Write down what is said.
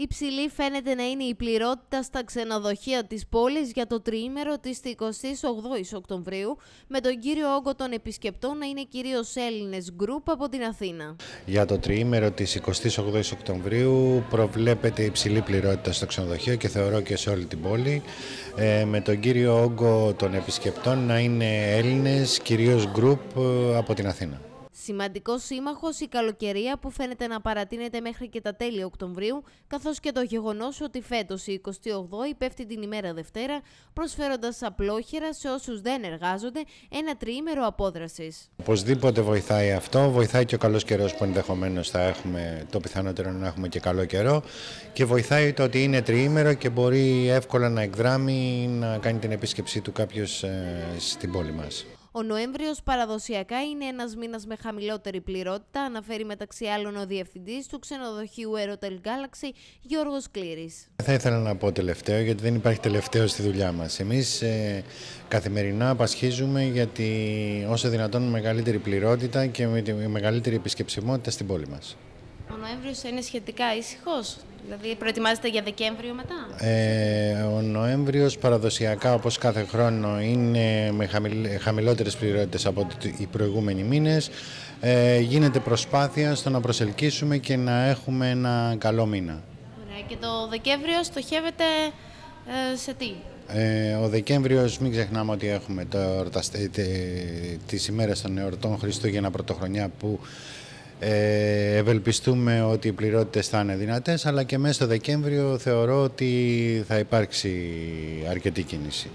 Υψηλή φαίνεται να είναι η πληρότητα στα ξενοδοχεία της πόλης για το τριήμερο της 28ης Οκτωβρίου, με τον κύριο όγκο των επισκεπτών να είναι κυρίως Έλληνες γκρουπ από την Αθήνα. Για το τριήμερο της 28ης Οκτωβρίου προβλέπεται υψηλή πληρότητα στο ξενοδοχείο και θεωρώ και σε όλη την πόλη, ε, με τον κύριο όγκο των επισκεπτών να είναι Έλληνες, κυρίως γκρουπ ε, από την Αθήνα. Σημαντικός σύμμαχος η καλοκαιρία που φαίνεται να παρατείνεται μέχρι και τα τέλη Οκτωβρίου, καθώς και το γεγονός ότι φέτος η 28η πέφτει την ημέρα Δευτέρα, προσφέροντας απλόχερα σε όσους δεν εργάζονται ένα τριήμερο απόδρασης. Οπωσδήποτε βοηθάει αυτό. Βοηθάει και ο καλός καιρός που ενδεχομένως θα έχουμε, το πιθανότερο να έχουμε και καλό καιρό. Και βοηθάει το ότι είναι τριήμερο και μπορεί εύκολα να εκδράμει να κάνει την επίσκεψή του κάποιος ε, στην πόλη μας. Ο Νοέμβριος παραδοσιακά είναι ένας μήνας με χαμηλότερη πληρότητα, αναφέρει μεταξύ άλλων ο διευθυντής του ξενοδοχείου Aerotel Galaxy, Γιώργος Κλήρης. Θα ήθελα να πω τελευταίο, γιατί δεν υπάρχει τελευταίο στη δουλειά μας. Εμείς ε, καθημερινά απασχίζουμε για τη όσο δυνατόν μεγαλύτερη πληρότητα και με τη μεγαλύτερη επισκεψιμότητα στην πόλη μας. Ο Νοέμβριος είναι σχετικά ήσυχος. Δηλαδή προετοιμάζεται για Δεκέμβριο μετά. Ε, ο Νοέμβριος παραδοσιακά όπως κάθε χρόνο είναι με χαμηλότερες πληρότητες από οι προηγούμενοι μήνες. Ε, γίνεται προσπάθεια στο να προσελκύσουμε και να έχουμε ένα καλό μήνα. Ωραία. Και το Δεκέμβριο στοχεύεται ε, σε τι. Ε, ο Δεκέμβριος μην ξεχνάμε ότι έχουμε το, ε, τις ημέρες των εορτών Χριστούγεννα Πρωτοχρονιά που ε, ευελπιστούμε ότι οι πληρότητες θα είναι δυνατές, αλλά και μέσα στο Δεκέμβριο θεωρώ ότι θα υπάρξει αρκετή κίνηση.